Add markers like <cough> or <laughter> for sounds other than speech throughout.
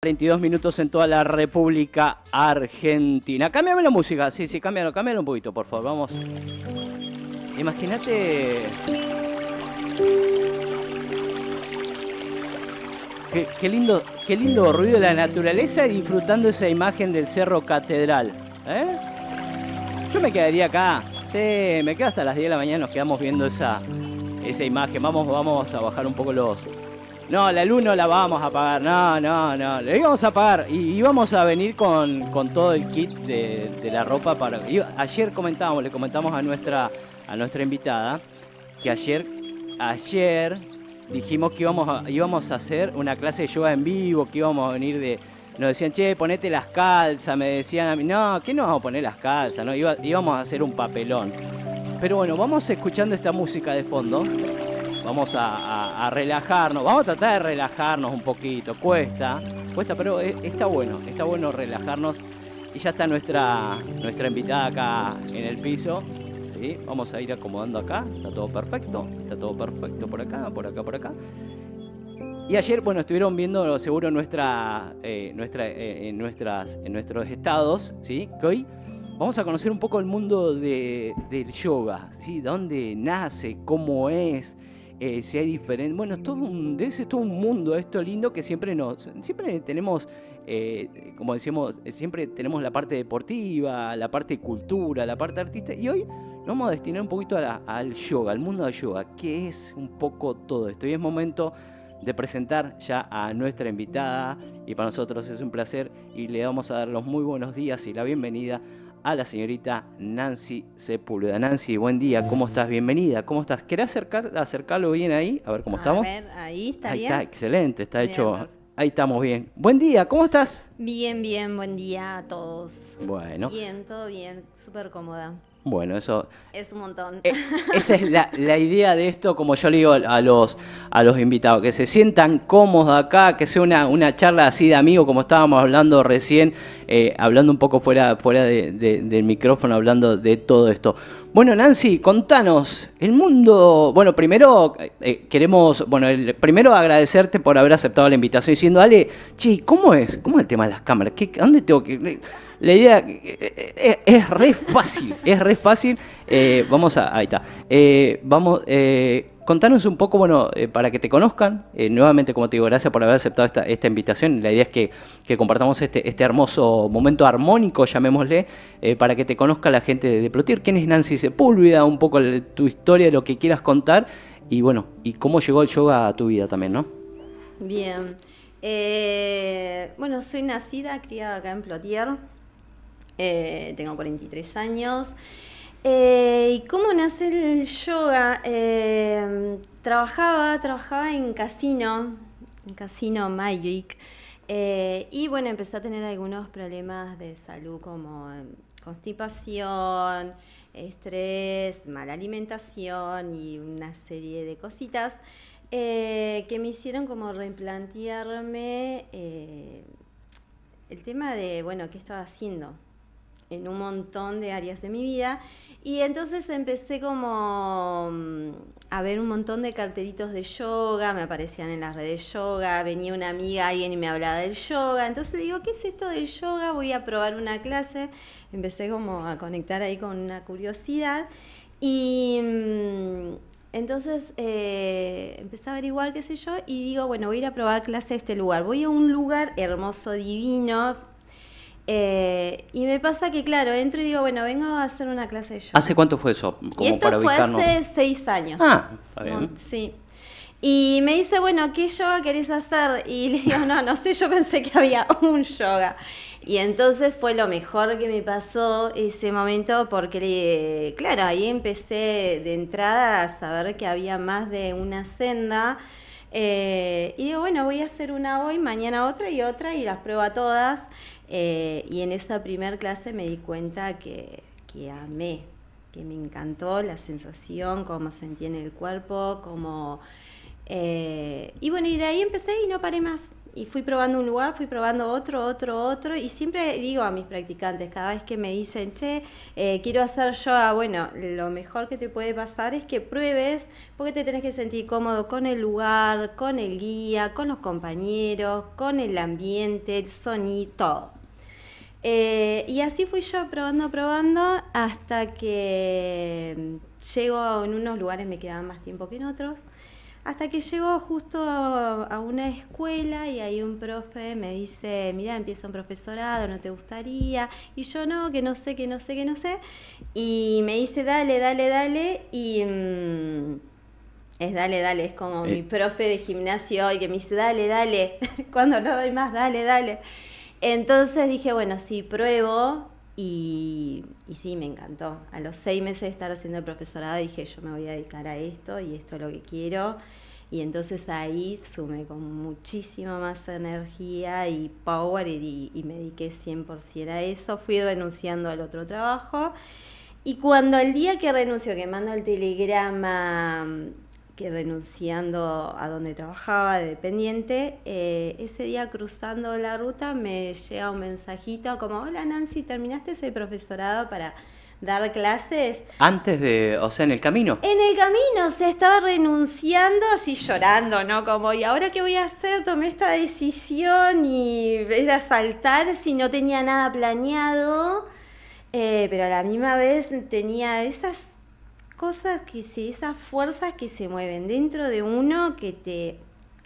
42 minutos en toda la República Argentina. Cámbiame la música, sí, sí, cámbialo, cámbialo un poquito, por favor, vamos. Imagínate. Qué, lindo, qué lindo ruido de la naturaleza disfrutando esa imagen del Cerro Catedral. ¿eh? Yo me quedaría acá. Sí, me quedo hasta las 10 de la mañana, nos quedamos viendo esa, esa imagen. Vamos, vamos a bajar un poco los, no, la luz no la vamos a pagar, no, no, no, la íbamos a pagar y íbamos a venir con, todo el kit de, la ropa para... ayer comentábamos, le comentamos a nuestra, a nuestra invitada que ayer, ayer dijimos que íbamos a, íbamos a hacer una clase de yoga en vivo, que íbamos a venir de... Nos decían, che, ponete las calzas, me decían a mí, no, ¿qué nos vamos a poner las calzas? No, íbamos a hacer un papelón. Pero bueno, vamos escuchando esta música de fondo vamos a, relajarnos, vamos a tratar de relajarnos un poquito, cuesta, cuesta, pero e, está bueno, está bueno relajarnos. Y ya está nuestra, nuestra invitada acá en el piso. ¿sí? Vamos a ir acomodando acá, está todo perfecto, está todo perfecto por acá, por acá, por acá. Y ayer, bueno, estuvieron viendo seguro nuestra, eh, nuestra, eh, en, nuestras, en nuestros estados, ¿sí? Que hoy vamos a conocer un poco el mundo de, del yoga, ¿sí? ¿De dónde nace? ¿Cómo es? Eh, si hay Bueno, todo un, todo un mundo, esto lindo que siempre nos. Siempre tenemos, eh, como decíamos, eh, siempre tenemos la parte deportiva, la parte cultura, la parte artista, y hoy nos vamos a destinar un poquito al yoga, al mundo del yoga, que es un poco todo esto. Y es momento de presentar ya a nuestra invitada, y para nosotros es un placer, y le vamos a dar los muy buenos días y la bienvenida a la señorita Nancy Sepúlveda. Nancy, buen día, ¿cómo estás? Bienvenida, ¿cómo estás? ¿Querés acercar, acercarlo bien ahí? A ver cómo estamos. ahí está ahí Está, excelente, está hecho. Ahí estamos bien. Buen día, ¿cómo estás? Bien, bien, buen día a todos. Bueno. Bien, todo bien, súper cómoda. Bueno, eso... Es un montón. Eh, esa es la, idea de esto, como yo le digo a los, a los invitados, que se sientan cómodos acá, que sea una, una charla así de amigo, como estábamos hablando recién, eh, hablando un poco fuera, fuera del micrófono, hablando de todo esto. Bueno, Nancy, contanos, el mundo, bueno, primero eh, queremos, bueno, primero agradecerte por haber aceptado la invitación, diciendo, Ale, che, ¿cómo es? ¿Cómo es el tema de las cámaras? ¿Qué, ¿Dónde tengo que...? La idea eh, eh, eh, es, re fácil, <laughs> es re fácil. vamos a, ahí está. vamos, contanos un poco, bueno, para que te conozcan. nuevamente, como te digo, gracias por haber aceptado esta, invitación. La idea es que, compartamos este, este, hermoso momento armónico, llamémosle, para que te conozca la gente de, Plotier, Plotir. ¿Quién es Nancy Sepúlveda? Un poco tu historia, lo que quieras contar. Y bueno, y cómo llegó el yoga a tu vida también, ¿no? Bien. bueno, soy nacida, criada acá en Plotier eh, tengo 43 años. Eh, ¿Y cómo nace el yoga? Eh, trabajaba, trabajaba en casino, en casino Magic. Eh, y bueno, empecé a tener algunos problemas de salud como constipación, estrés, mala alimentación y una serie de cositas que me hicieron como replantearme el tema de, bueno, qué estaba haciendo, en un montón de áreas de mi vida. Y entonces empecé como mm, a ver un montón de carteritos de yoga, me aparecían en las redes yoga, venía una amiga, alguien y me hablaba del yoga. Entonces digo, ¿qué es esto del yoga? Voy a probar una clase. Empecé como a conectar ahí con una curiosidad. Y mm, entonces eh, empecé a averiguar, qué sé yo, y digo, bueno, voy a ir a probar clase a este lugar. Voy a un lugar hermoso, divino, eh, y me pasa que, claro, entro y digo, bueno, vengo a hacer una clase de yoga. ¿Hace cuánto fue eso? Como y esto fue hace seis años. Ah, está bien. Sí. Y me dice, bueno, ¿qué yoga querés hacer? Y <laughs> le digo, no, no sé, yo pensé que había <laughs> un yoga. Y entonces fue lo mejor que me pasó ese momento porque, claro, ahí empecé de entrada a saber que había más de una senda. Eh, y digo, bueno, voy a hacer una hoy, mañana otra y otra y las pruebo a todas. Eh, y en esta primera clase me di cuenta que, amé, que me encantó la sensación, cómo se en el cuerpo, cómo... Eh, y bueno, y de ahí empecé y no paré más. Y fui probando un lugar, fui probando otro, otro, otro. Y siempre digo a mis practicantes, cada vez que me dicen, che, eh, quiero hacer yo, bueno, lo mejor que te puede pasar es que pruebes, porque te tenés que sentir cómodo con el lugar, con el guía, con los compañeros, con el ambiente, el sonido, todo. Eh, y así fui yo probando, probando, hasta que mm, llego en unos lugares, me quedaba más tiempo que en otros, hasta que llego justo a, una escuela y hay un profe me dice, mira, empieza un profesorado, no te gustaría, y yo no, que no sé, que no sé, que no sé, y me dice, dale, dale, dale, y... Mm, es dale, dale, es como eh. mi profe de gimnasio hoy que me dice, dale, dale, <laughs> cuando no doy más, dale, dale. Entonces dije, bueno, sí, pruebo. Y, y, sí, me encantó. A los seis meses de estar haciendo el profesorado dije, yo me voy a dedicar a esto y esto es lo que quiero. Y entonces ahí sumé con muchísima más energía y power y, y me dediqué 100% a eso. Fui renunciando al otro trabajo. Y cuando el día que renuncio, que mando el telegrama que renunciando a donde trabajaba de dependiente, eh, ese día cruzando la ruta me llega un mensajito como, hola Nancy, ¿terminaste ese profesorado para dar clases? Antes de, o sea, en el camino. En el camino, o sea, estaba renunciando así llorando, ¿no? Como, ¿y ahora qué voy a hacer? Tomé esta decisión y era saltar si no tenía nada planeado. Eh, pero a la misma vez tenía esas cosas que sí, esas fuerzas que se mueven dentro de uno que te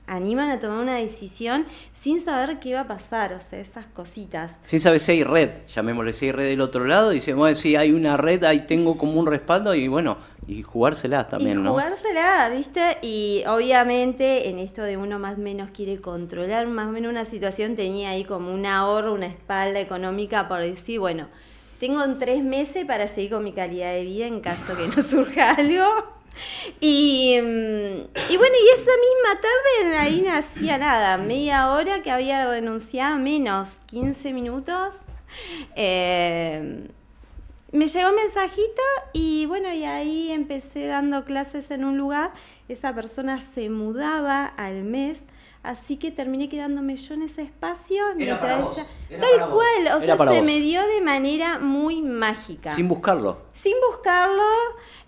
animan a tomar una decisión sin saber qué va a pasar, o sea, esas cositas. Sin saber si hay red, llamémosle si hay red del otro lado, y se mueve si hay una red, ahí tengo como un respaldo y bueno, y jugárselas también, y jugársela, ¿viste? Y obviamente en esto de uno más o menos quiere controlar más o menos una situación, tenía ahí como un ahorro, una espalda económica por decir, bueno, tengo tres meses para seguir con mi calidad de vida en caso que no <laughs> surja algo. Mm, y, bueno, y esa misma tarde ahí no hacía nada, media hora que había renunciado, menos 15 minutos. Em, me llegó un mensajito y bueno, y ahí empecé dando clases en un lugar. Esa persona se mudaba al mes Así que terminé quedándome yo en ese espacio mientras ella. Tal cual, o sea, se me dio de manera muy mágica. Sin buscarlo. Sin buscarlo.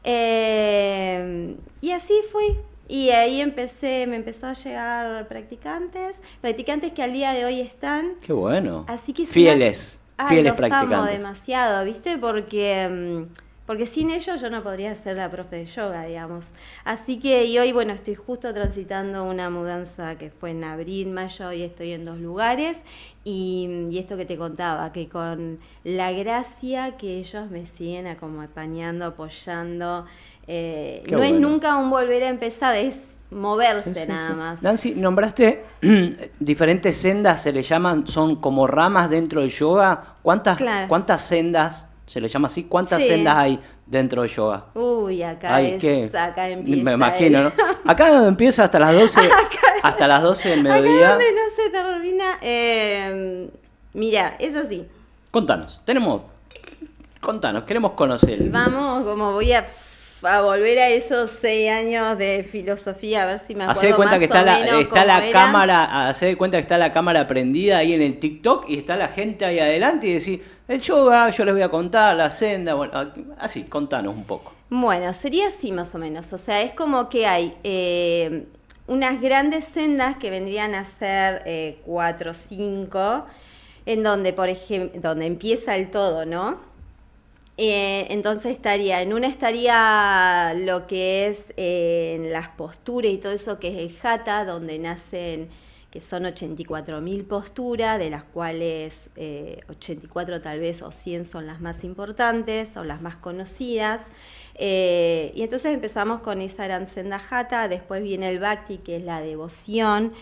Eh, y así fui. Y ahí empecé, me empezó a llegar practicantes, practicantes que al día de hoy están. Qué bueno. Así que fieles. Ah, fieles los demasiado, ¿viste? Porque mm, porque sin ellos yo no podría ser la profe de yoga, digamos. Así que y hoy, bueno, estoy justo transitando una mudanza que fue en abril, mayo, y estoy en dos lugares, y, esto que te contaba, que con la gracia que ellos me siguen acompañando, apoyando, eh, no es nunca un volver a empezar, es moverse nada más. Nancy, nombraste <clears throat> diferentes sendas, se le llaman, son como ramas dentro del yoga. ¿Cuántas, ¿cuántas sendas? se le llama así. ¿Cuántas sendas hay dentro de yoga? Uy, acá es, acá empieza. Me imagino, eh. ¿no? Acá empieza hasta las 12, <laughs> hasta las 12 del mediodía. no se termina. Eh, mira, es así. Contanos, tenemos, contanos, queremos conocer. Vamos, como voy a a volver a esos seis años de filosofía, a ver si me acuerdo Hacé de cuenta que está la, está cámara, de cuenta que está la cámara prendida ahí en el TikTok y está la gente ahí adelante y decir el yoga, ah, yo les voy a contar, la senda, bueno, así, contanos un poco. Bueno, sería así más o menos, o sea, es como que hay... Eh, unas grandes sendas que vendrían a ser eh, cuatro o cinco, en donde, por ejemplo, donde empieza el todo, ¿no? Eh, entonces estaría, en una estaría lo que es eh, en las posturas y todo eso, que es el jata, donde nacen, que son 84.000 posturas, de las cuales 84 eh, tal vez o 100 son las más importantes o las más conocidas. y entonces empezamos con esa gran senda jata, después viene el bhakti, que es la devoción,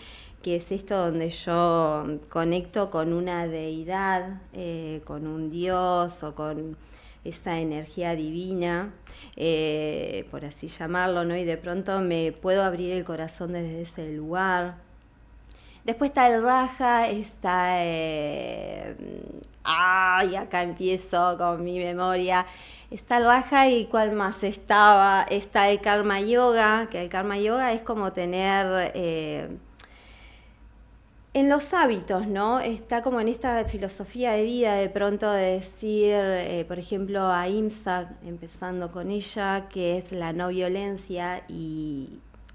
que es esto donde yo conecto con una deidad, con un dios o con esta energía divina, eh, por así llamarlo, ¿no? Y de pronto me puedo abrir el corazón desde ese lugar. Después está el raja, está... Eh, ¡Ay! Acá empiezo con mi memoria. Está el raja y cuál más estaba. Está el karma yoga, que el karma yoga es como tener... Eh, en los hábitos, ¿no? Está como en esta filosofía de vida de pronto de decir, eh, por ejemplo, a IMSA, empezando con ella, que es la no violencia y,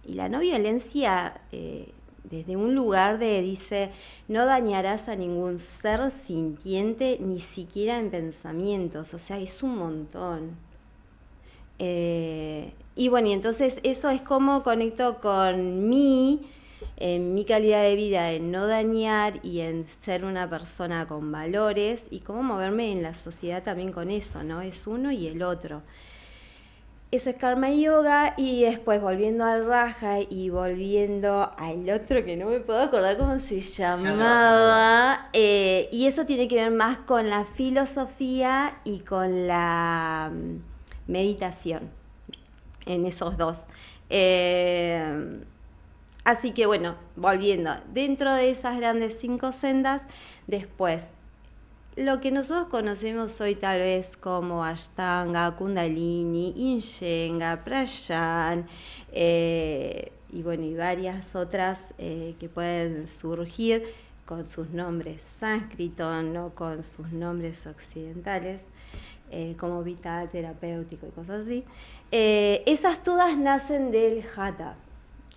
la no violencia eh, desde un lugar de, dice, no dañarás a ningún ser sintiente, ni siquiera en pensamientos, o sea, es un montón. Eh, y bueno, entonces eso es como conecto con mí en mi calidad de vida, en no dañar y en ser una persona con valores y cómo moverme en la sociedad también con eso, ¿no? Es uno y el otro. Eso es karma y yoga y después volviendo al raja y volviendo al otro que no me puedo acordar cómo se llamaba. Eh, y eso tiene que ver más con la filosofía y con la mm, meditación en esos dos. Eh, Así que bueno, volviendo, dentro de esas grandes cinco sendas, después, lo que nosotros conocemos hoy tal vez como Ashtanga, Kundalini, Inchenga, Prayan, eh, y bueno, y varias otras eh, que pueden surgir con sus nombres sánscritos, no con sus nombres occidentales, eh, como vital, terapéutico y cosas así. esas todas nacen del Hatha,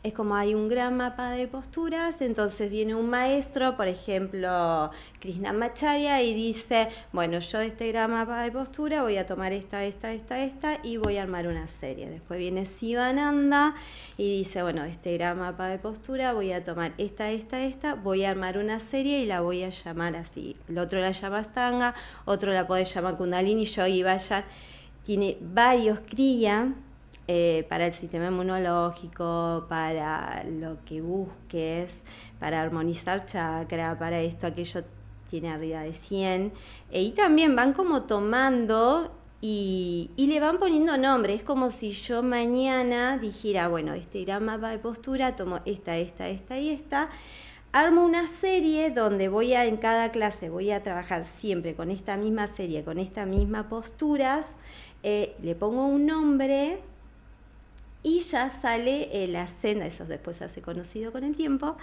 es como hay un gran mapa de posturas, entonces viene un maestro, por ejemplo, Krishnamacharya, y dice, bueno, yo de este gran mapa de postura voy a tomar esta, esta, esta, esta, y voy a armar una serie. Después viene Sivananda y dice, bueno, de este gran mapa de postura voy a tomar esta, esta, esta, voy a armar una serie y la voy a llamar así. El otro la llama Stanga, otro la puede llamar Kundalini, Yogi Vayan. Tiene varios kriyas, eh, para el sistema inmunológico, para lo que busques, para armonizar chakra, para esto, aquello tiene arriba de 100. Eh, y también van como tomando y, y, le van poniendo nombre. Es como si yo mañana dijera, bueno, este gran mapa de postura, tomo esta, esta, esta y esta. Armo una serie donde voy a, en cada clase, voy a trabajar siempre con esta misma serie, con estas mismas posturas. Eh, le pongo un nombre y ya sale eh, la senda, eso después se hace conocido con el tiempo,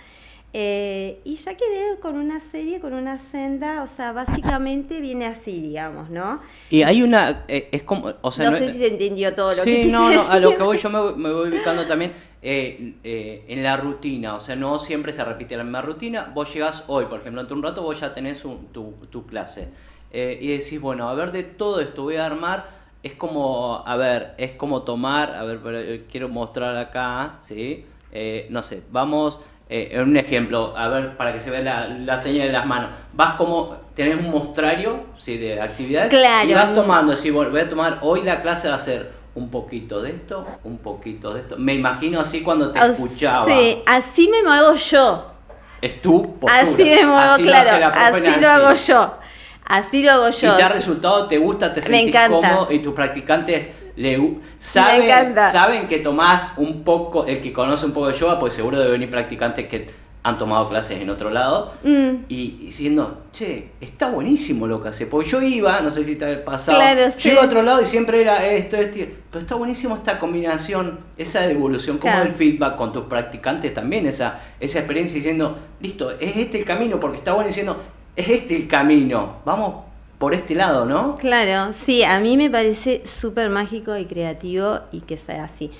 eh, y ya quedé con una serie, con una senda, o sea, básicamente viene así, digamos, ¿no? Y hay una, eh, es como, No, sé si se entendió todo lo que Sí, no, a lo que voy yo me, voy ubicando también en la rutina, o sea, no siempre se repite la misma rutina, vos llegás hoy, por ejemplo, entre un rato vos ya tenés tu, tu, clase, y decís, bueno, a ver, de todo esto voy a armar es como, a ver, es como tomar, a ver, pero eh, quiero mostrar acá, ¿sí? Eh, no sé, vamos, eh, en un ejemplo, a ver, para que se vea la, señal de las manos. Vas como, tenés un mostrario, ¿sí? De actividades. Y vas tomando, si voy a tomar, hoy la clase va a ser un poquito de esto, un poquito de esto. Me imagino así cuando te escuchaba. Sí, así me muevo yo. Es tu Así me muevo, claro. así lo hago yo. Así lo hago yo. Y te ha resultado, te gusta, te sentís cómodo y tus practicantes le, saben, saben que tomás un poco, el que conoce un poco de yoga, pues seguro deben venir practicantes que han tomado clases en otro lado mm. y diciendo, che, está buenísimo lo que hace. Porque yo iba, no sé si te ha pasado, yo iba a otro lado y siempre era esto, esto, pero está buenísimo esta combinación, esa devolución, como el feedback con tus practicantes también, esa, esa experiencia diciendo, listo, es este el camino, porque está bueno diciendo, es este el camino, vamos por este lado, ¿no? Claro, sí, a mí me parece súper mágico y creativo y que sea así.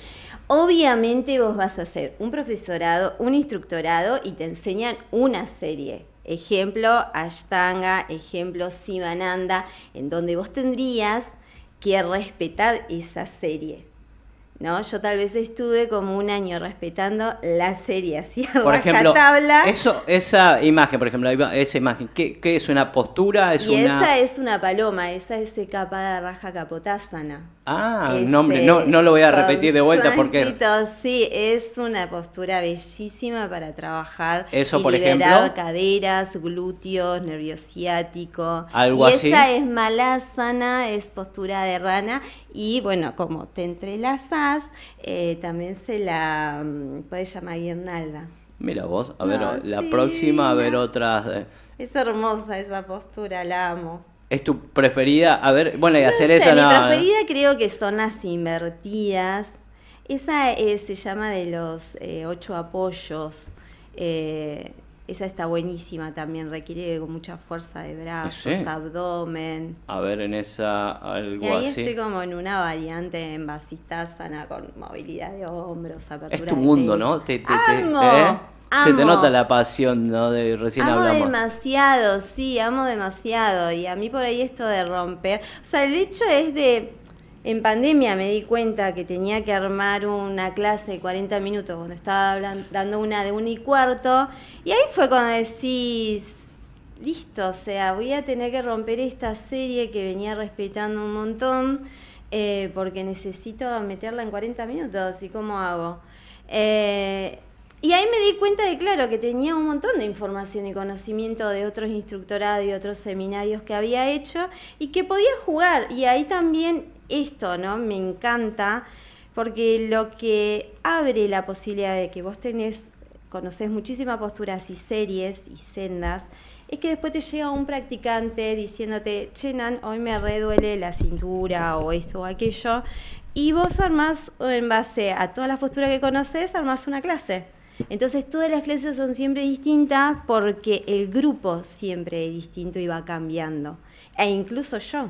Obviamente vos vas a hacer un profesorado, un instructorado y te enseñan una serie. Ejemplo, Ashtanga, ejemplo, Sivananda, en donde vos tendrías que respetar esa serie. ¿no? Yo tal vez estuve como un año respetando la serie así <laughs> por ejemplo, Eso, esa imagen, por ejemplo, esa imagen, ¿qué, es una postura? Es y esa es una paloma, esa es capa de raja capotásana. Ah, nombre, no, no lo voy a repetir de vuelta porque... Sí, es una postura bellísima para trabajar eso, y por ejemplo, caderas, glúteos, nervio Algo y esa es malasana, es postura de rana y bueno, como te entrelazan eh, también se la mm, puede llamar Guirnalda. Mira vos, a ver, la próxima, a ver otras. Eh. Es hermosa esa postura, la amo. ¿Es tu preferida? A ver, bueno, y hacer esa Mi ¿eh? preferida creo que son las invertidas. Esa se llama de los ocho apoyos. Esa está buenísima también, requiere mucha fuerza de brazos, abdomen. A ver, en esa algo y ahí estoy como en una variante en basista sana con movilidad de hombros, apertura. Es tu mundo, ¿no? Te, ¿eh? Se te nota la pasión, ¿no? De recién hablamos. Amo demasiado, sí, amo demasiado. Y a mí por ahí esto de romper. O sea, el hecho es de en pandemia me di cuenta que tenía que armar una clase de 40 minutos cuando estaba dando una de 1 y cuarto. Y ahí fue cuando decís, listo, o sea, voy a tener que romper esta serie que venía respetando un montón eh, porque necesito meterla en 40 minutos. ¿Y cómo hago? Eh, y ahí me di cuenta de, claro, que tenía un montón de información y conocimiento de otros instructorados y otros seminarios que había hecho y que podía jugar. Y ahí también esto, ¿no? Me encanta, porque lo que abre la posibilidad de que vos tenés, conocés muchísimas posturas y series y sendas, es que después te llega un practicante diciéndote, chenan, hoy me reduele la cintura o esto o aquello, y vos armás, en base a todas las posturas que conoces, armás una clase. Entonces todas las clases son siempre distintas porque el grupo siempre es distinto y va cambiando. E incluso yo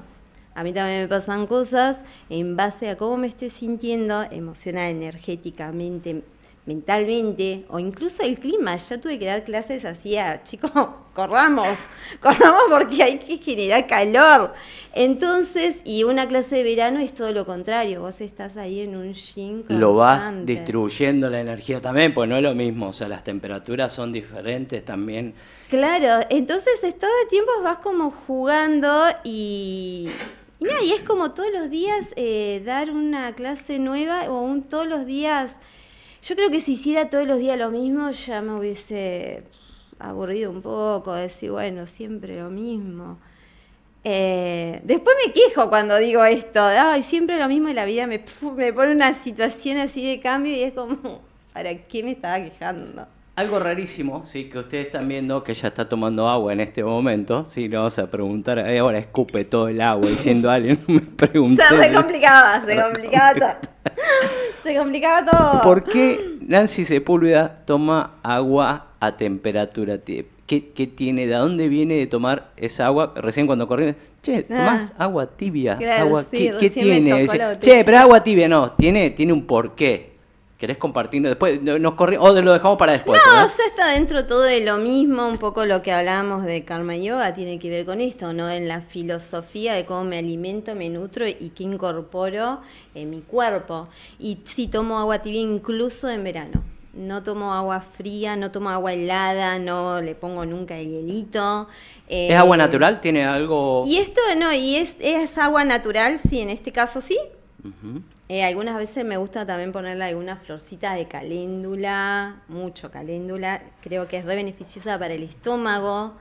a mí también me pasan cosas en base a cómo me estoy sintiendo emocional, energéticamente, mentalmente o incluso el clima. Ya tuve que dar clases así a chicos, <laughs> corramos, corramos porque hay que generar calor. Entonces, y una clase de verano es todo lo contrario, vos estás ahí en un gym Lo vas distribuyendo la energía también, pues no es lo mismo, o sea, las temperaturas son diferentes también. Claro, entonces es todo el tiempo vas como jugando y, y es como todos los días eh, dar una clase nueva o un todos los días. Yo creo que si hiciera todos los días lo mismo ya me hubiese aburrido un poco, decir, bueno, siempre lo mismo. Eh, después me quejo cuando digo esto, Ay, siempre lo mismo y la vida me, me pone una situación así de cambio y es como, <laughs> ¿para qué me estaba quejando? Algo rarísimo, sí, que ustedes están viendo que ella está tomando agua en este momento. Sí, le vamos a preguntar. Eh, ahora escupe todo el agua diciendo a alguien, <laughs> no me pregunté. Se complicaba, se complicaba todo. <laughs> se complicaba todo. ¿Por qué Nancy Sepúlveda toma agua a temperatura tibia? ¿Qué, tiene? ¿De dónde viene de tomar esa agua? Recién cuando corrió, che, ah. tomás agua tibia. agua, ¿Qué, tiene? che, pero agua tibia no, tiene, tiene un porqué. ¿Querés compartirnos después? ¿Nos o oh, lo dejamos para después? No, ¿eh? o sea, está dentro todo de lo mismo, un poco lo que hablábamos de Karma Yoga tiene que ver con esto, ¿no? En la filosofía de cómo me alimento, me nutro y qué incorporo en mi cuerpo. Y si sí, tomo agua tibia incluso en verano. No tomo agua fría, no tomo agua helada, no le pongo nunca el hielito. ¿Es agua eh, natural? ¿Tiene algo...? Y esto, no, y es, agua natural, sí, en este caso sí. Eh, algunas veces me gusta también ponerle algunas florcitas de caléndula, mucho caléndula. Creo que es re beneficiosa para el estómago,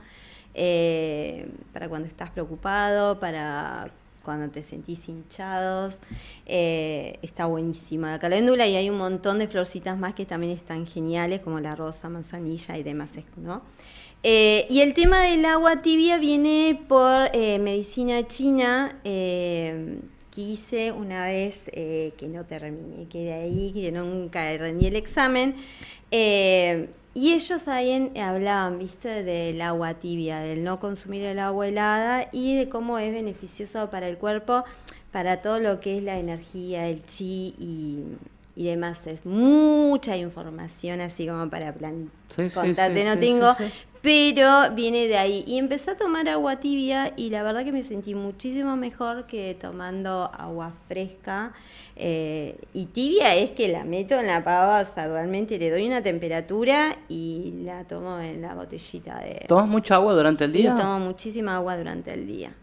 eh, para cuando estás preocupado, para cuando te sentís hinchados. Eh, está buenísima la caléndula y hay un montón de florcitas más que también están geniales, como la rosa, manzanilla y demás, ¿no? y el tema del agua tibia viene por medicina china quise una vez eh, que no terminé, que de ahí, que nunca rendí el examen. Eh, y ellos ahí hablaban, viste, del agua tibia, del no consumir el agua helada y de cómo es beneficioso para el cuerpo, para todo lo que es la energía, el chi y, demás. Es mucha información así como para plan contarte, no tengo, pero viene de ahí. Y empecé a tomar agua tibia y la verdad que me sentí muchísimo mejor que tomando agua fresca. Eh, y tibia es que la meto en la pava, o sea, realmente le doy una temperatura y la tomo en la botellita de... ¿Tomas mucha agua durante el día? tomo muchísima agua durante el día.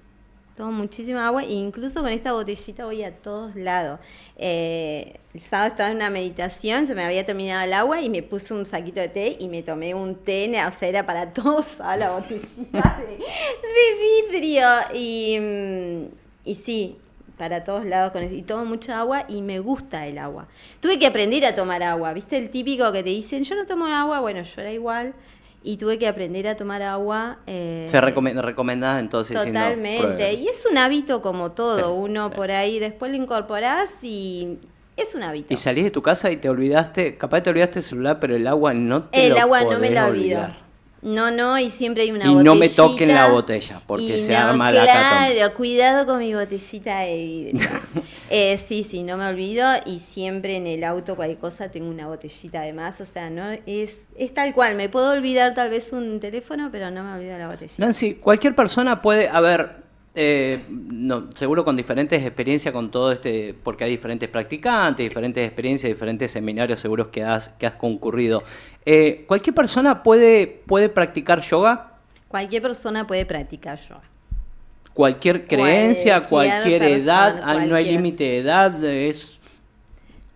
Tomo muchísima agua e incluso con esta botellita voy a todos lados. Eh, el sábado estaba en una meditación, se me había terminado el agua y me puse un saquito de té y me tomé un té, o sea, era para <laughs> todos a la botellita de, vidrio. Y, mm, y sí, para todos lados con y tomo mucha agua y me gusta el agua. Tuve que aprender a tomar agua, ¿viste? El típico que te dicen, yo no tomo agua, bueno, yo era igual, y tuve que aprender a tomar agua. Eh, Se recomendaba entonces. Totalmente. Y es un hábito como todo, uno por ahí después lo incorporás y es un hábito. Y salís de tu casa y te olvidaste, capaz te olvidaste el celular, pero el agua no te El agua no me la olvidar. No, no, y siempre hay una botellita. Y no me toquen la botella, porque se arma la cata. Claro, cuidado con mi botellita de <laughs> eh, sí, sí, no me olvido. Y siempre en el auto, cualquier cosa, tengo una botellita de más. O sea, no es, es tal cual. Me puedo olvidar tal vez un teléfono, pero no me olvido la botellita. Nancy, cualquier persona puede. A ver, eh, seguro con diferentes experiencias con todo este, porque hay diferentes practicantes, diferentes experiencias, diferentes seminarios seguros que has, que has concurrido. Eh, ¿Cualquier persona puede, puede practicar yoga? Cualquier persona puede practicar yoga. Cualquier creencia, cualquier, edad, no hay límite de edad, es...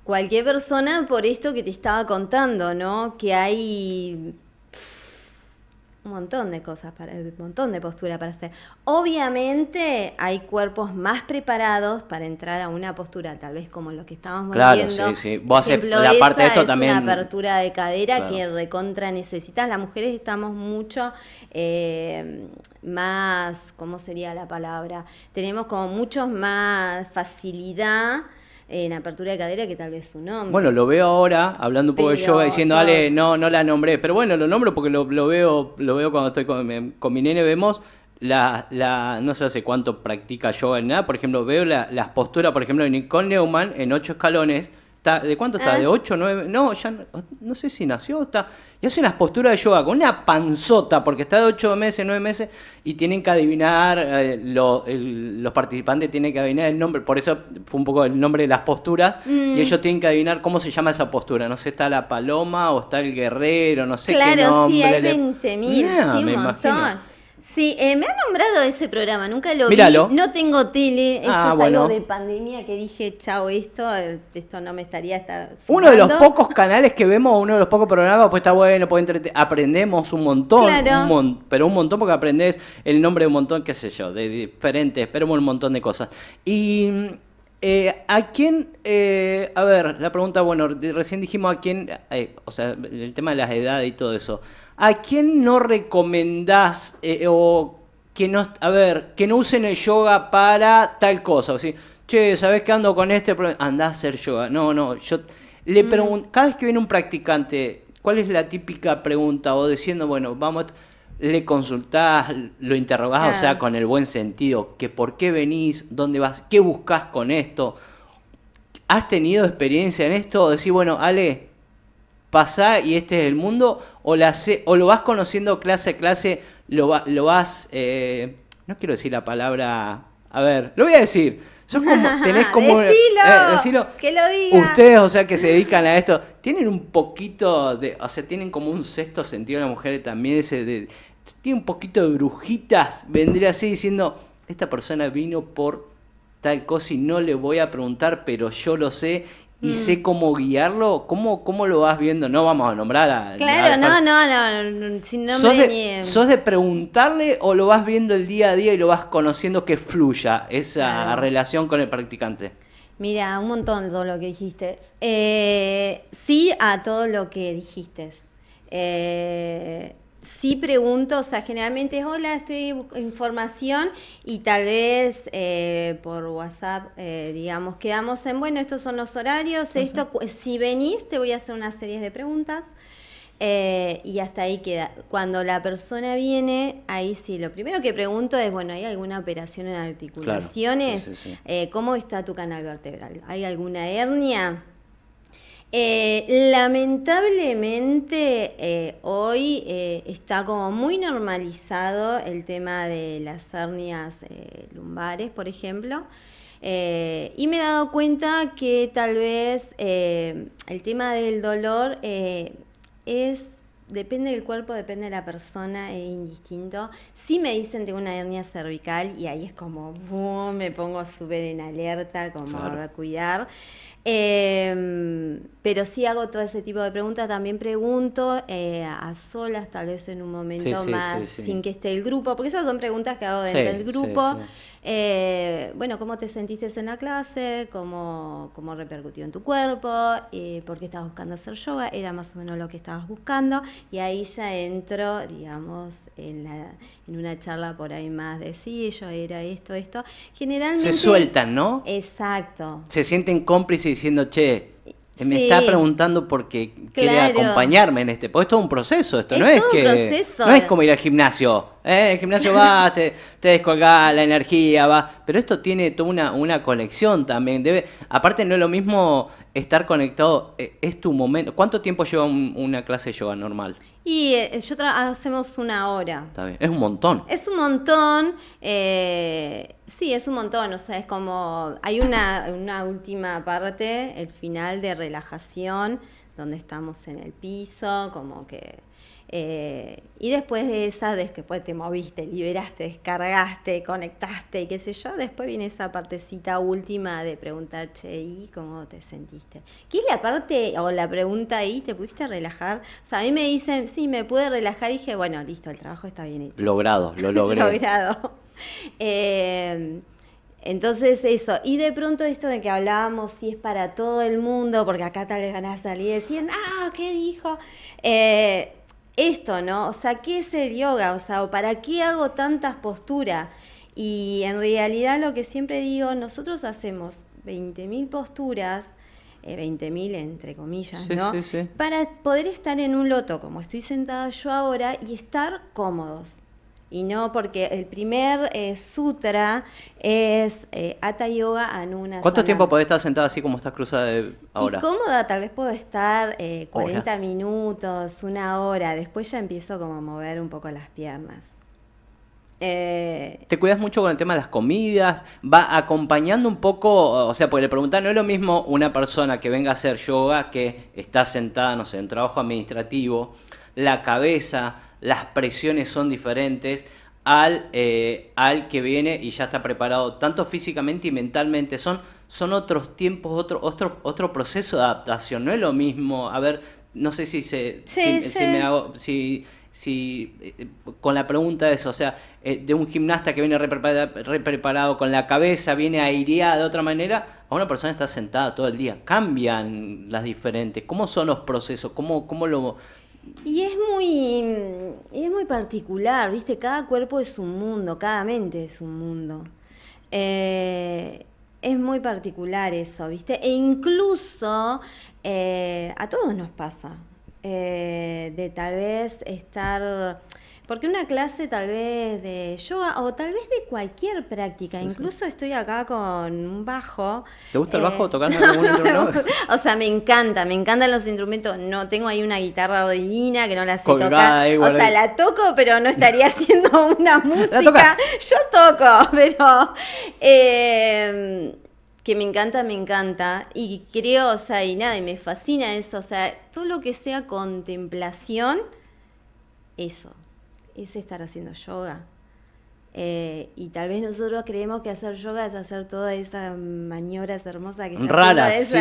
Cualquier persona por esto que te estaba contando, ¿no? Que hay un montón de cosas, para, un montón de postura para hacer. Obviamente hay cuerpos más preparados para entrar a una postura, tal vez como lo que estamos claro, viendo. Claro, sí, sí. Vos ejemplo, la parte de esto es también. Una apertura de cadera que recontra necesitas. Las mujeres estamos mucho eh, más, ¿cómo sería la palabra? Tenemos como mucho más facilidad en apertura de cadera que tal vez su nombre. Bueno, lo veo ahora, hablando un poco de yoga, diciendo, no, no la nombré. Pero bueno, lo nombro porque lo, veo, lo veo cuando estoy em, con, mi nene, vemos la, la, no sé hace cuánto practica yoga en nada. Por ejemplo, veo las posturas, por ejemplo, de Nicole Neumann en ocho escalones ¿De cuánto está? ¿De 8, ah. 9? No, ya no, sé si nació. Está, y hace unas posturas de yoga con una panzota, porque está de 8 meses, 9 meses, y tienen que adivinar, eh, los participantes tienen que adivinar el nombre, por eso fue un poco el nombre de las posturas, y mm. ellos tienen que adivinar cómo se llama esa postura. No sé, está la paloma o está el guerrero, no sé qué nombre. Claro, sí, hay 20.000, un montón. Sí, eh, me ha nombrado ese programa, nunca lo vi. No tengo tele, eso ah, es algo de pandemia que dije, chao, esto, eh, esto no me estaría estar Uno de los pocos canales que vemos, uno de los pocos programas, pues está bueno, pues aprendemos un montón, pero un montón porque aprendes el nombre de un montón, qué sé yo, de diferentes, pero un montón de cosas. Y eh, ¿A quién? a ver, la pregunta, bueno, recién dijimos a quién, o sea, el tema de las edades y todo eso. ¿a quién no recomendás eh, o que no, ver, que no usen el yoga para tal cosa? O sea, che, ¿sabés que ando con este problema? Andá a hacer yoga. No, no, yo le mm. pregunto, cada vez que viene un practicante, ¿cuál es la típica pregunta? O diciendo, bueno, vamos, le consultás, lo interrogás, o sea, con el buen sentido, que por qué venís, dónde vas, qué buscas con esto. ¿Has tenido experiencia en esto? O Decir, bueno, Ale, pasá y este es el mundo, o, la, o lo vas conociendo clase a clase, lo, lo vas, eh, no quiero decir la palabra, a ver, lo voy a decir. como, <laughs> tenés como... Eh, decilo, que lo diga. Ustedes, o sea, que se dedican a esto, tienen un poquito de... O sea, tienen como un sexto sentido las la mujer también, ese Tiene un poquito de brujitas, vendría así diciendo, esta persona vino por tal cosa y no le voy a preguntar, pero yo lo sé y mm. sé cómo guiarlo, ¿cómo, ¿cómo lo vas viendo? No vamos a nombrar a... Claro, no, no, no, sin nombre sos de, preguntarle o lo vas viendo el día a día y lo vas conociendo que fluya esa relación con el practicante? Mira, un montón todo lo que dijiste. Eh, sí a todo lo que dijiste. Eh, sí pregunto, o sea, generalmente es, hola, estoy información y tal vez eh, por WhatsApp, eh, digamos, quedamos en, bueno, estos son los horarios, esto, si venís te voy a hacer una serie de preguntas. Eh, y hasta ahí queda. Cuando la persona viene, ahí sí, lo primero que pregunto es, bueno, ¿hay alguna operación en articulaciones? ¿Cómo está tu canal vertebral? ¿Hay alguna hernia? Eh, lamentablemente eh, hoy eh, está como muy normalizado el tema de las hernias lumbares, por ejemplo, y me he dado cuenta que tal vez el tema del dolor es depende del cuerpo, depende de la persona, es indistinto. si me dicen tengo una hernia cervical y ahí es como, me pongo súper en alerta, como a cuidar. Em, pero sí hago todo ese tipo de preguntas. También pregunto eh, a solas, tal vez en un momento más, sin que esté el grupo, porque esas son preguntas que hago dentro del grupo. Eh, bueno, ¿cómo te sentiste en la clase? ¿Cómo, cómo repercutió en tu cuerpo? Eh, ¿Por qué estabas buscando hacer yoga? Era más o menos lo que estabas buscando y ahí ya entro, digamos, en, la, en una charla por ahí más de sí, yo era esto, esto. Generalmente... Se sueltan, ¿no? Exacto. Se sienten cómplices diciendo, che, eh, me está preguntando qué quiere acompañarme en este. Porque esto es un proceso, esto no es que. No es como ir al gimnasio. ¿eh? el gimnasio va, te, te la energía, va. Pero esto tiene toda una, una conexión también. aparte no es lo mismo estar conectado, eh, es tu momento. ¿Cuánto tiempo lleva una clase de yoga normal? Y eh, yo hacemos una hora. Está bien. Es un montón. Es un montón. Eh, sí, es un montón. O sea, es como. Hay una última parte, el final de relajación, donde estamos en el piso, como que eh, y después de esa, después te moviste, liberaste, descargaste, conectaste y qué sé yo, después viene esa partecita última de preguntar, che, ¿y cómo te sentiste? ¿Qué es la parte o la pregunta ahí? ¿Te pudiste relajar? O sea, a mí me dicen, sí, me pude relajar y dije, bueno, listo, el trabajo está bien hecho. Logrado, lo <laughs> logré. Logrado. <laughs> Em, entonces eso, y de pronto esto de que hablábamos si es para todo el mundo, porque acá tal vez van a salir y decir, ah, ¿qué dijo? Eh, esto, ¿no? O sea, ¿qué es el yoga? O sea, ¿para qué hago tantas posturas? Y en realidad lo que siempre digo, nosotros hacemos 20.000 posturas, 20.000 eh, entre comillas, ¿no? Para poder estar en un loto como estoy sentada yo ahora y estar cómodos y no porque el primer eh, sutra es eh, Atayoga yoga ¿Cuánto tiempo podés estar sentada así como estás cruzada ahora? Y cómoda, tal vez puedo estar 40 eh, minutos, una hora, después ya empiezo como a mover un poco las piernas. ¿Te cuidas mucho con el tema de las comidas? ¿Va acompañando un poco? O sea, porque le preguntan, no es lo mismo una persona que venga a hacer yoga que está sentada, no sé, en trabajo administrativo, la cabeza, las presiones son diferentes al, eh, al que viene y ya está preparado, tanto físicamente y mentalmente. Son, son otros tiempos, otro, otro, otro proceso de adaptación. No es lo mismo, a ver, no sé si se me hago. Si, si eh, con la pregunta de eso, o sea, eh, de un gimnasta que viene repreparado, preparado con la cabeza, viene aireada de otra manera, a una persona está sentada todo el día. Cambian las diferentes. ¿Cómo son los procesos? ¿Cómo, cómo lo, y es muy, es muy particular, ¿viste? Cada cuerpo es un mundo, cada mente es un mundo. Eh, es muy particular eso, ¿viste? E incluso eh, a todos nos pasa eh, de tal vez estar porque una clase tal vez de yoga o tal vez de cualquier práctica, incluso estoy acá con un bajo. ¿Te gusta el eh, bajo tocando <laughs> instrumento? o sea, me encanta, me encantan los instrumentos. No tengo ahí una guitarra divina que no la sé tocar. o sea, la toco, pero no estaría <laughs> haciendo una música. Yo toco, <laughs> pero eh, que me encanta, me encanta. Y creo, o sea, y nada, y me fascina eso. O sea, todo lo que sea contemplación, eso es estar haciendo yoga. Eh, y tal vez nosotros creemos que hacer yoga es hacer todas esas maniobras hermosas que está Raras, esa,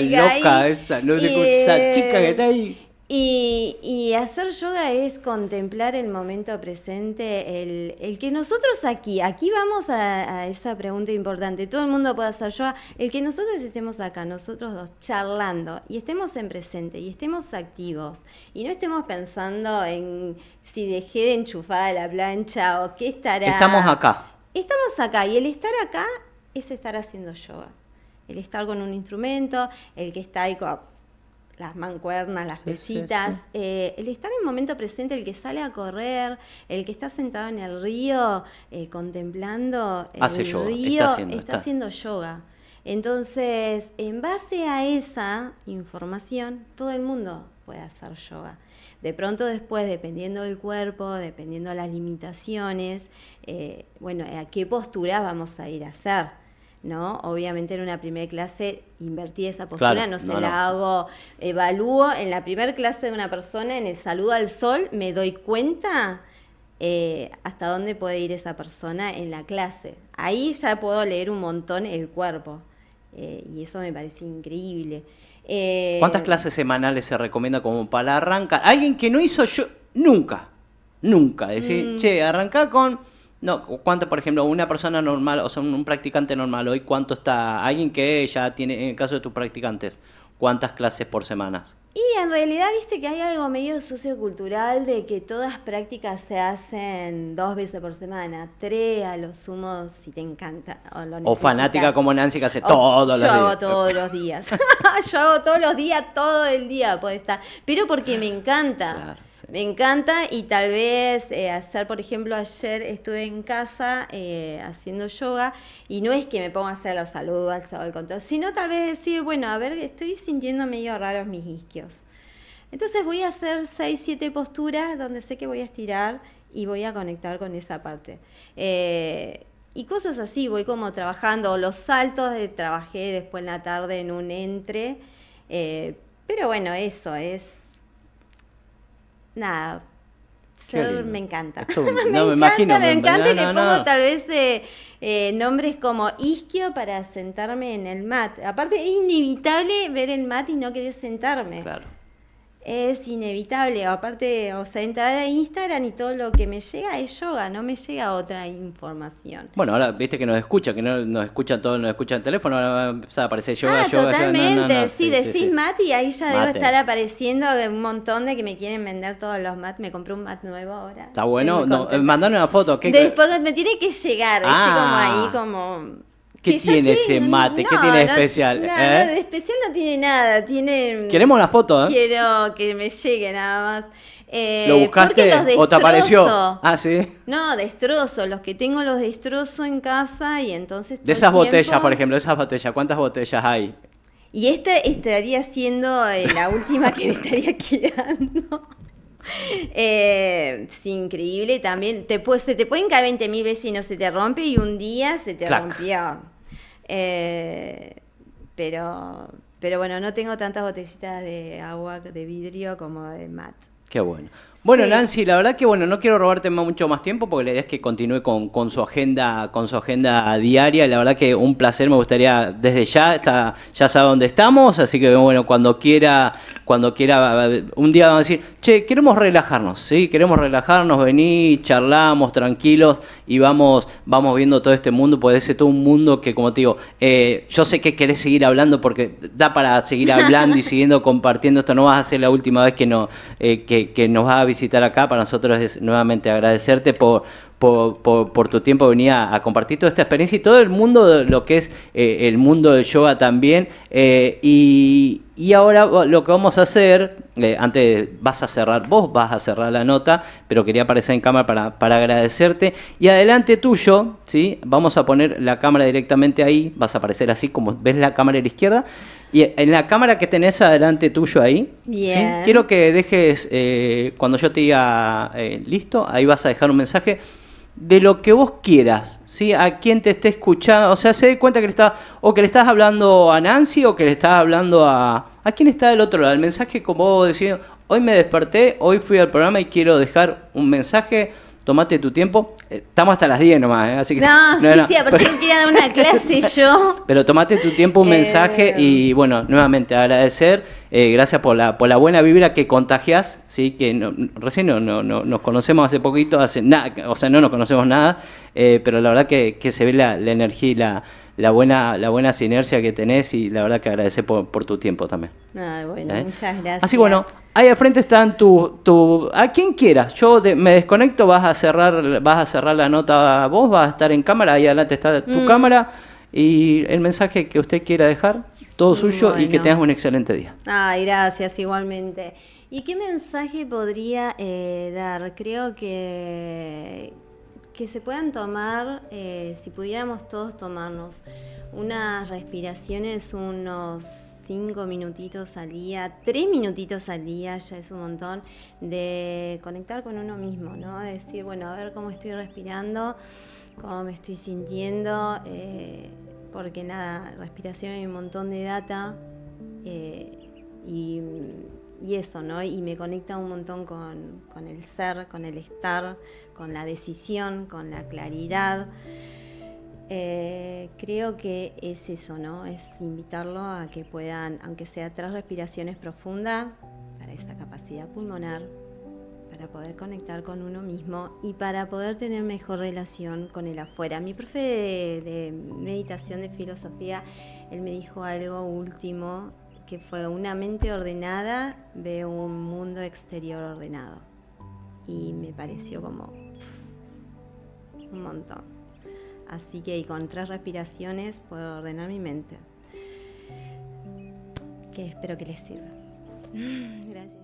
loca, esa, no esa chica que está ahí. Y, hacer yoga es contemplar el momento presente, el, el que nosotros aquí, aquí vamos a, a, esa pregunta importante, todo el mundo puede hacer yoga, el que nosotros estemos acá, nosotros dos, charlando y estemos en presente y estemos activos y no estemos pensando en si dejé de enchufada la plancha o qué estará. Estamos acá. Estamos acá y el estar acá es estar haciendo yoga. El estar con un instrumento, el que está ahí con las mancuernas, las pesitas, eh, el estar en el momento presente, el que sale a correr, el que está sentado en el río eh, contemplando el río, está, haciendo, yoga. Entonces, en base a esa información, todo el mundo puede hacer yoga. De pronto después, dependiendo del cuerpo, dependiendo de las limitaciones, eh, bueno, a qué postura vamos a ir a hacer ¿no? Obviamente en una primera clase invertí esa postura, no se la hago, evalúo en la primera clase de una persona, en el saludo al sol, me doy cuenta eh, hasta dónde puede ir esa persona en la clase. Ahí ya puedo leer un montón el cuerpo eh, y eso me parece increíble. Eh, ¿Cuántas clases semanales se recomienda como para arrancar? Alguien que no hizo yo nunca, nunca, decir, mm. che, arranca con no, ¿cuánto, por ejemplo, una persona normal, o sea, un practicante normal hoy, cuánto está? Alguien que ya tiene, en el caso de tus practicantes, ¿cuántas clases por semana? Y en realidad, viste que hay algo medio sociocultural de que todas prácticas se hacen dos veces por semana, tres a lo sumo si te encanta. O, fanática como Nancy que hace todo todos los días. Yo hago todos los días. yo hago todos los días, todo el día puede estar. Pero porque me encanta. Me encanta y tal vez hacer, eh, por ejemplo, ayer estuve en casa eh, haciendo yoga y no es que me ponga a hacer los saludos al sol, control, sino tal vez decir, bueno, a ver, estoy sintiendo medio raros mis isquios. Entonces voy a hacer 6, 7 posturas donde sé que voy a estirar y voy a conectar con esa parte. Eh, y cosas así, voy como trabajando, los saltos, de, trabajé después en la tarde en un entre, pero bueno, eso es nada, ser, me encanta. <laughs> me encanta, me encanta y le pongo tal vez eh, nombres como isquio para sentarme en el mat. Aparte, es inevitable ver el mat y no querer sentarme. Claro es inevitable. Aparte, o sea, entrar a Instagram y todo lo que me llega es yoga, no me llega otra información. Bueno, ahora viste que nos escucha, que no nos escuchan todos, nos escuchan el teléfono, ahora va a aparecer yoga, ah, yoga, Totalmente, Sí, decís mat y ahí ya debo estar apareciendo un montón de que me quieren vender todos los mat. Me compré un mat nuevo ahora. Está bueno, no, eh, mandame una foto. ¿qué? Después me tiene que llegar, ah. como ahí, como ¿Qué tiene ese mate? ¿Qué tiene especial? ¿Eh? No, de especial no tiene nada. Tiene, Queremos la foto, ¿eh? Quiero que me llegue nada más. Eh, ¿Lo buscaste o te apareció? Ah, sí. No, destrozo. Los que tengo los destrozo en casa y entonces. De esas botellas, por ejemplo, de esas botellas, ¿cuántas botellas hay? Y esta estaría siendo la última que me estaría <laughs> quedando. es increíble también. Te, se te pueden caer 20.000 veces y no se te rompe y un día se te rompió. Eh, pero, pero bueno, no tengo tantas botellitas de agua de vidrio como de mat. Qué bueno. Bueno, Nancy, la verdad que bueno, no quiero robarte mucho más tiempo porque la idea es que continúe con, su agenda, con su agenda diaria. La verdad que un placer, me gustaría desde ya, está, ya sabe dónde estamos, así que bueno, cuando quiera, cuando quiera, un día vamos a decir, che, queremos relajarnos, sí, queremos relajarnos, vení, charlamos, tranquilos, y vamos, vamos viendo todo este mundo, puede ser todo un mundo que, como te digo, eh, yo sé que querés seguir hablando porque da para seguir hablando y siguiendo <laughs> compartiendo. Esto no vas a ser la última vez que no, eh, que que, nos va a visitar acá. Para nosotros es nuevamente agradecerte por, por, tu tiempo venía a compartir toda esta experiencia y todo el mundo, lo que es eh, el mundo del yoga también. Eh, y, ahora lo que vamos a hacer, eh, antes vas a cerrar, vos vas a cerrar la nota, pero quería aparecer en cámara para, agradecerte. Y adelante tuyo, ¿sí? vamos a poner la cámara directamente ahí, vas a aparecer así como ves la cámara de la izquierda. Y en la cámara que tenés adelante tuyo ahí, ¿sí? quiero que dejes, eh, cuando yo te diga eh, listo, ahí vas a dejar un mensaje de lo que vos quieras, ¿sí? A quien te esté escuchando, o sea, se dé cuenta que le estás, o que le estás hablando a Nancy, o que le estás hablando a... ¿A quién está del otro lado? El mensaje como vos hoy me desperté, hoy fui al programa y quiero dejar un mensaje tomate tu tiempo. Eh, estamos hasta las 10 nomás, eh, así que... No, <laughs> no sí, sí, pero... quería dar una <laughs> clase yo. Pero tomate tu tiempo, un eh, mensaje y bueno, nuevamente agradecer, gracias por la, por la buena vibra que contagias, ¿sí? que recién no, no, nos conocemos hace poquito, hace nada, o sea, no nos conocemos nada, pero la verdad que, se ve la, energía y la buena, la buena sinergia que tenés y la verdad que agradecer por, tu tiempo también. bueno, muchas gracias. Así bueno, Ahí al frente están tu, a quien quieras. Yo me desconecto, vas a cerrar, vas a cerrar la nota vos, vas a estar en cámara, ahí adelante está tu mm. cámara y el mensaje que usted quiera dejar, todo suyo y que tengas un excelente día. Ay, gracias igualmente. ¿Y qué mensaje podría eh, dar? Creo que que se puedan tomar, eh, si pudiéramos todos tomarnos unas respiraciones, unos 5 minutitos al día, tres minutitos al día, ya es un montón, de conectar con uno mismo, ¿no? De decir, bueno, a ver cómo estoy respirando, cómo me estoy sintiendo, eh, porque nada, respiración es un montón de data eh, y y eso, ¿no? Y me conecta un montón con, con, el ser, con el estar, con la decisión, con la claridad. Eh, creo que es eso, ¿no? Es invitarlo a que puedan, aunque sea tres respiraciones profundas, para esa capacidad pulmonar, para poder conectar con uno mismo y para poder tener mejor relación con el afuera. Mi profe de meditación, de filosofía, él me dijo algo último que fue una mente ordenada ve un mundo exterior ordenado. Y me pareció como un montón. Así que con tres respiraciones puedo ordenar mi mente. Que espero que les sirva. <laughs> Gracias.